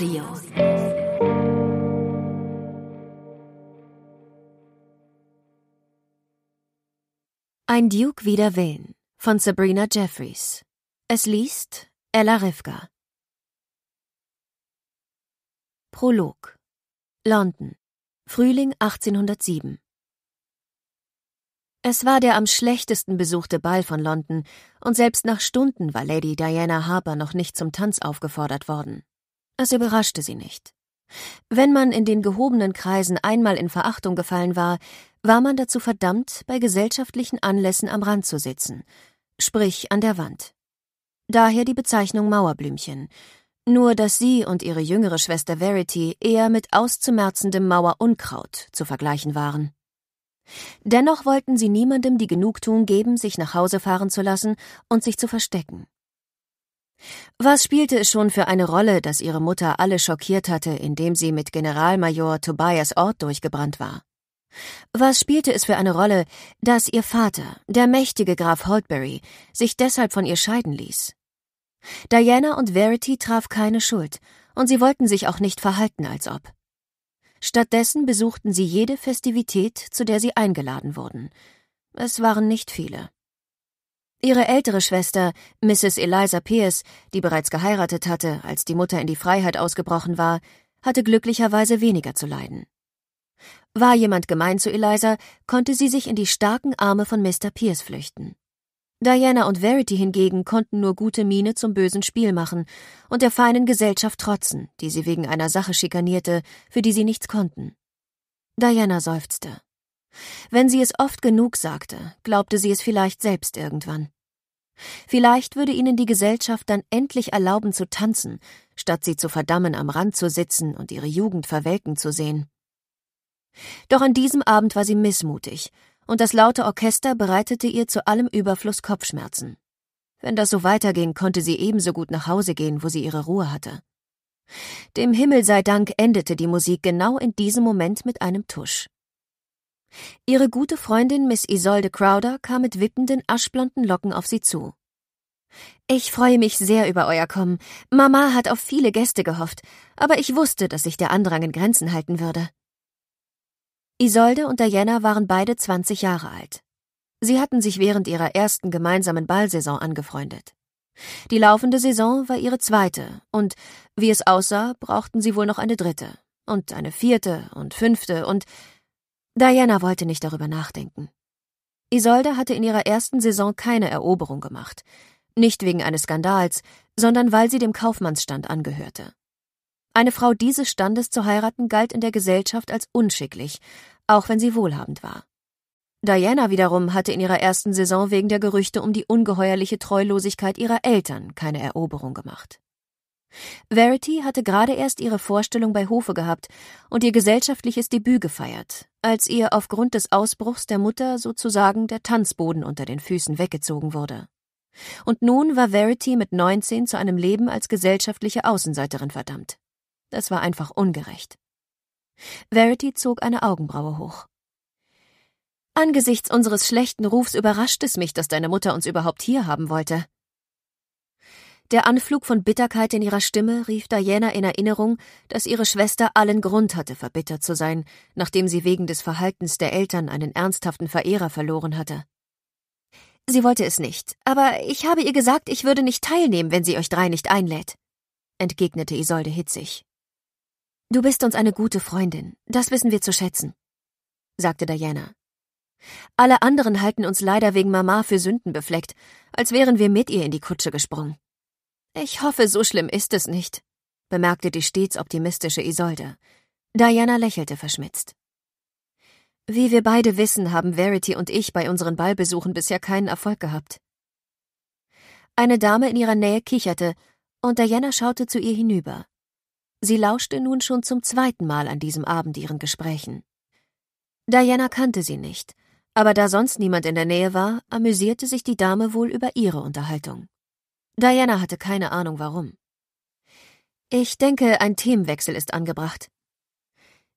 Audio. Ein Duke wider Willen von Sabrina Jeffries. Es liest Ella Rivka. Prolog. London. Frühling 1807. Es war der am schlechtesten besuchte Ball von London, und selbst nach Stunden war Lady Diana Harper noch nicht zum Tanz aufgefordert worden. Es überraschte sie nicht. Wenn man in den gehobenen Kreisen einmal in Verachtung gefallen war, war man dazu verdammt, bei gesellschaftlichen Anlässen am Rand zu sitzen, sprich an der Wand. Daher die Bezeichnung Mauerblümchen, nur dass sie und ihre jüngere Schwester Verity eher mit auszumerzendem Mauerunkraut zu vergleichen waren. Dennoch wollten sie niemandem die Genugtuung geben, sich nach Hause fahren zu lassen und sich zu verstecken. Was spielte es schon für eine Rolle, dass ihre Mutter alle schockiert hatte, indem sie mit Generalmajor Tobias Ort durchgebrannt war? Was spielte es für eine Rolle, dass ihr Vater, der mächtige Graf Holtbury, sich deshalb von ihr scheiden ließ? Diana und Verity traf keine Schuld, und sie wollten sich auch nicht verhalten, als ob. Stattdessen besuchten sie jede Festivität, zu der sie eingeladen wurden. Es waren nicht viele. Ihre ältere Schwester, Mrs. Eliza Pierce, die bereits geheiratet hatte, als die Mutter in die Freiheit ausgebrochen war, hatte glücklicherweise weniger zu leiden. War jemand gemein zu Eliza, konnte sie sich in die starken Arme von Mr. Pierce flüchten. Diana und Verity hingegen konnten nur gute Miene zum bösen Spiel machen und der feinen Gesellschaft trotzen, die sie wegen einer Sache schikanierte, für die sie nichts konnten. Diana seufzte. Wenn sie es oft genug sagte, glaubte sie es vielleicht selbst irgendwann. Vielleicht würde ihnen die Gesellschaft dann endlich erlauben zu tanzen, statt sie zu verdammen, am Rand zu sitzen und ihre Jugend verwelken zu sehen. Doch an diesem Abend war sie missmutig, und das laute Orchester bereitete ihr zu allem Überfluss Kopfschmerzen. Wenn das so weiterging, konnte sie ebenso gut nach Hause gehen, wo sie ihre Ruhe hatte. Dem Himmel sei Dank endete die Musik genau in diesem Moment mit einem Tusch. Ihre gute Freundin Miss Isolde Crowder kam mit wippenden, aschblonden Locken auf sie zu. Ich freue mich sehr über euer Kommen. Mama hat auf viele Gäste gehofft, aber ich wusste, dass sich der Andrang in Grenzen halten würde. Isolde und Diana waren beide zwanzig Jahre alt. Sie hatten sich während ihrer ersten gemeinsamen Ballsaison angefreundet. Die laufende Saison war ihre zweite, und wie es aussah, brauchten sie wohl noch eine dritte, und eine vierte und fünfte und Diana wollte nicht darüber nachdenken. Isolde hatte in ihrer ersten Saison keine Eroberung gemacht. Nicht wegen eines Skandals, sondern weil sie dem Kaufmannsstand angehörte. Eine Frau dieses Standes zu heiraten galt in der Gesellschaft als unschicklich, auch wenn sie wohlhabend war. Diana wiederum hatte in ihrer ersten Saison wegen der Gerüchte um die ungeheuerliche Treulosigkeit ihrer Eltern keine Eroberung gemacht. Verity hatte gerade erst ihre Vorstellung bei Hofe gehabt und ihr gesellschaftliches Debüt gefeiert, als ihr aufgrund des Ausbruchs der Mutter sozusagen der Tanzboden unter den Füßen weggezogen wurde. Und nun war Verity mit 19 zu einem Leben als gesellschaftliche Außenseiterin verdammt. Das war einfach ungerecht. Verity zog eine Augenbraue hoch. Angesichts unseres schlechten Rufs überrascht es mich, dass deine Mutter uns überhaupt hier haben wollte, der Anflug von Bitterkeit in ihrer Stimme rief Diana in Erinnerung, dass ihre Schwester allen Grund hatte, verbittert zu sein, nachdem sie wegen des Verhaltens der Eltern einen ernsthaften Verehrer verloren hatte. Sie wollte es nicht, aber ich habe ihr gesagt, ich würde nicht teilnehmen, wenn sie euch drei nicht einlädt, entgegnete Isolde hitzig. Du bist uns eine gute Freundin, das wissen wir zu schätzen, sagte Diana. Alle anderen halten uns leider wegen Mama für Sünden befleckt, als wären wir mit ihr in die Kutsche gesprungen. Ich hoffe, so schlimm ist es nicht, bemerkte die stets optimistische Isolde. Diana lächelte verschmitzt. Wie wir beide wissen, haben Verity und ich bei unseren Ballbesuchen bisher keinen Erfolg gehabt. Eine Dame in ihrer Nähe kicherte, und Diana schaute zu ihr hinüber. Sie lauschte nun schon zum zweiten Mal an diesem Abend ihren Gesprächen. Diana kannte sie nicht, aber da sonst niemand in der Nähe war, amüsierte sich die Dame wohl über ihre Unterhaltung. Diana hatte keine Ahnung warum. Ich denke, ein Themenwechsel ist angebracht.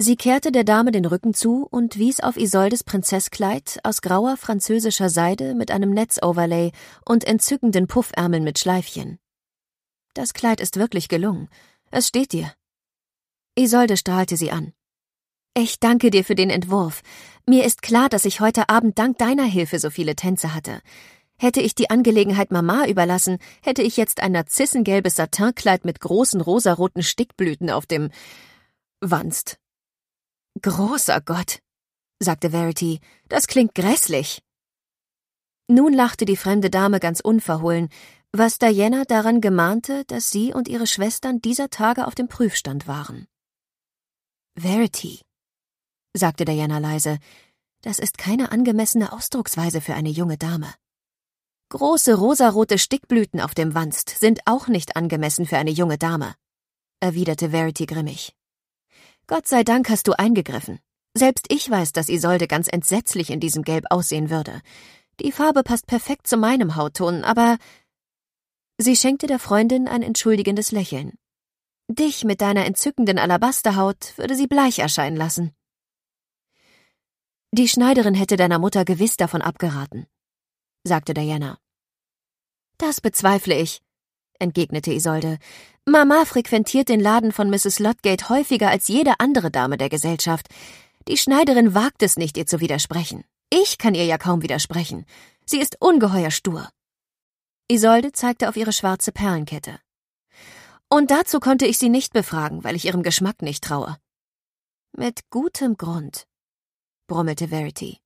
Sie kehrte der Dame den Rücken zu und wies auf Isoldes Prinzesskleid aus grauer französischer Seide mit einem Netzoverlay und entzückenden Puffärmeln mit Schleifchen. Das Kleid ist wirklich gelungen. Es steht dir. Isolde strahlte sie an. Ich danke dir für den Entwurf. Mir ist klar, dass ich heute Abend dank deiner Hilfe so viele Tänze hatte. Hätte ich die Angelegenheit Mama überlassen, hätte ich jetzt ein narzissengelbes Satinkleid mit großen rosaroten Stickblüten auf dem Wanst. Großer Gott, sagte Verity, das klingt grässlich. Nun lachte die fremde Dame ganz unverhohlen, was Diana daran gemahnte, dass sie und ihre Schwestern dieser Tage auf dem Prüfstand waren. Verity, sagte Diana leise, das ist keine angemessene Ausdrucksweise für eine junge Dame. Große rosarote Stickblüten auf dem Wanst sind auch nicht angemessen für eine junge Dame, erwiderte Verity grimmig. Gott sei Dank hast du eingegriffen. Selbst ich weiß, dass Isolde ganz entsetzlich in diesem Gelb aussehen würde. Die Farbe passt perfekt zu meinem Hautton, aber. Sie schenkte der Freundin ein entschuldigendes Lächeln. Dich mit deiner entzückenden Alabasterhaut würde sie bleich erscheinen lassen. Die Schneiderin hätte deiner Mutter gewiss davon abgeraten, sagte Diana. Das bezweifle ich, entgegnete Isolde. Mama frequentiert den Laden von Mrs. Lodgate häufiger als jede andere Dame der Gesellschaft. Die Schneiderin wagt es nicht, ihr zu widersprechen. Ich kann ihr ja kaum widersprechen. Sie ist ungeheuer stur. Isolde zeigte auf ihre schwarze Perlenkette. Und dazu konnte ich sie nicht befragen, weil ich ihrem Geschmack nicht traue. Mit gutem Grund, brummelte Verity.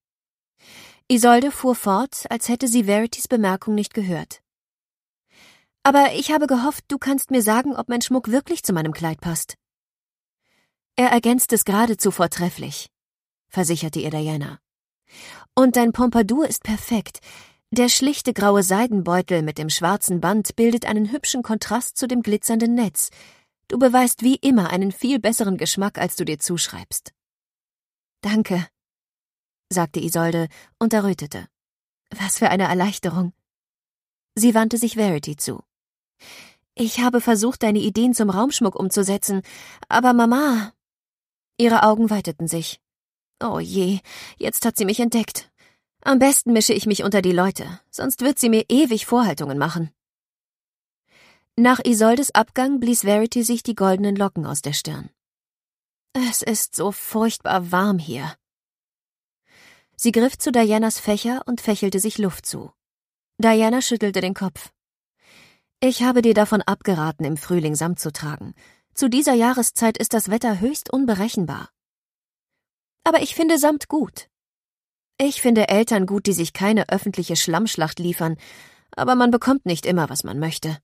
Isolde fuhr fort, als hätte sie Verities Bemerkung nicht gehört. Aber ich habe gehofft, du kannst mir sagen, ob mein Schmuck wirklich zu meinem Kleid passt. Er ergänzt es geradezu vortrefflich, versicherte ihr Diana. Und dein Pompadour ist perfekt. Der schlichte graue Seidenbeutel mit dem schwarzen Band bildet einen hübschen Kontrast zu dem glitzernden Netz. Du beweist wie immer einen viel besseren Geschmack, als du dir zuschreibst. Danke, sagte Isolde und errötete. Was für eine Erleichterung. Sie wandte sich Verity zu. Ich habe versucht, deine Ideen zum Raumschmuck umzusetzen, aber Mama. Ihre Augen weiteten sich. Oh je, jetzt hat sie mich entdeckt. Am besten mische ich mich unter die Leute, sonst wird sie mir ewig Vorhaltungen machen. Nach Isoldes Abgang blies Verity sich die goldenen Locken aus der Stirn. Es ist so furchtbar warm hier. Sie griff zu Dianas Fächer und fächelte sich Luft zu. Diana schüttelte den Kopf. Ich habe dir davon abgeraten, im Frühling Samt zu tragen. Zu dieser Jahreszeit ist das Wetter höchst unberechenbar. Aber ich finde Samt gut. Ich finde Eltern gut, die sich keine öffentliche Schlammschlacht liefern, aber man bekommt nicht immer, was man möchte.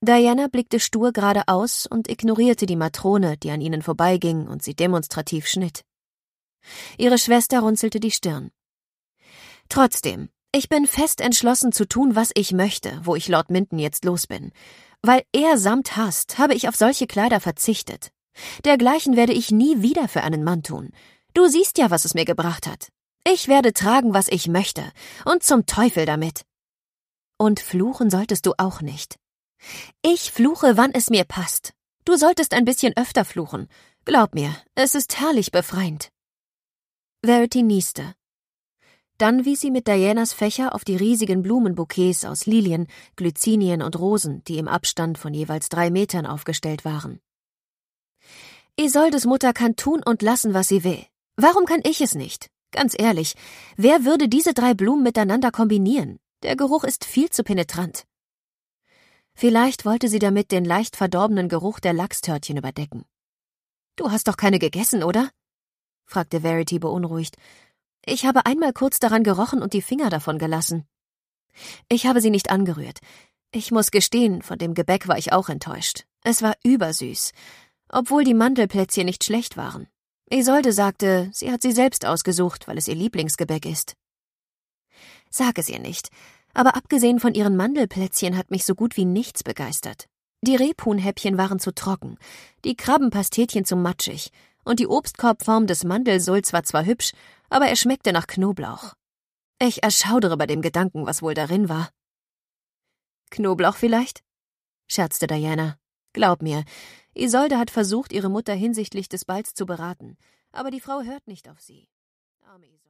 Diana blickte stur geradeaus und ignorierte die Matrone, die an ihnen vorbeiging und sie demonstrativ schnitt. Ihre Schwester runzelte die Stirn. Trotzdem, ich bin fest entschlossen zu tun, was ich möchte, wo ich Lord Minton jetzt los bin. Weil er samt hasst, habe ich auf solche Kleider verzichtet. Dergleichen werde ich nie wieder für einen Mann tun. Du siehst ja, was es mir gebracht hat. Ich werde tragen, was ich möchte, und zum Teufel damit. Und fluchen solltest du auch nicht. Ich fluche, wann es mir passt. Du solltest ein bisschen öfter fluchen. Glaub mir, es ist herrlich befreiend. Verity nieste. Dann wies sie mit Dianas Fächer auf die riesigen Blumenbouquets aus Lilien, Glycinien und Rosen, die im Abstand von jeweils drei Metern aufgestellt waren. Isoldes Mutter kann tun und lassen, was sie will. Warum kann ich es nicht? Ganz ehrlich, wer würde diese drei Blumen miteinander kombinieren? Der Geruch ist viel zu penetrant. Vielleicht wollte sie damit den leicht verdorbenen Geruch der Lachstörtchen überdecken. Du hast doch keine gegessen, oder? fragte Verity beunruhigt ich habe einmal kurz daran gerochen und die Finger davon gelassen. Ich habe sie nicht angerührt. Ich muss gestehen, von dem Gebäck war ich auch enttäuscht. Es war übersüß, obwohl die Mandelplätzchen nicht schlecht waren. Isolde sagte, sie hat sie selbst ausgesucht, weil es ihr Lieblingsgebäck ist. Sag es ihr nicht, aber abgesehen von ihren Mandelplätzchen hat mich so gut wie nichts begeistert. Die Rebhuhnhäppchen waren zu trocken, die Krabbenpastetchen zu matschig, und die Obstkorbform des Mandelsulz war zwar hübsch, aber er schmeckte nach Knoblauch. Ich erschaudere bei dem Gedanken, was wohl darin war. Knoblauch vielleicht? scherzte Diana. Glaub mir, Isolde hat versucht, ihre Mutter hinsichtlich des Balls zu beraten, aber die Frau hört nicht auf sie. Arme Isolde.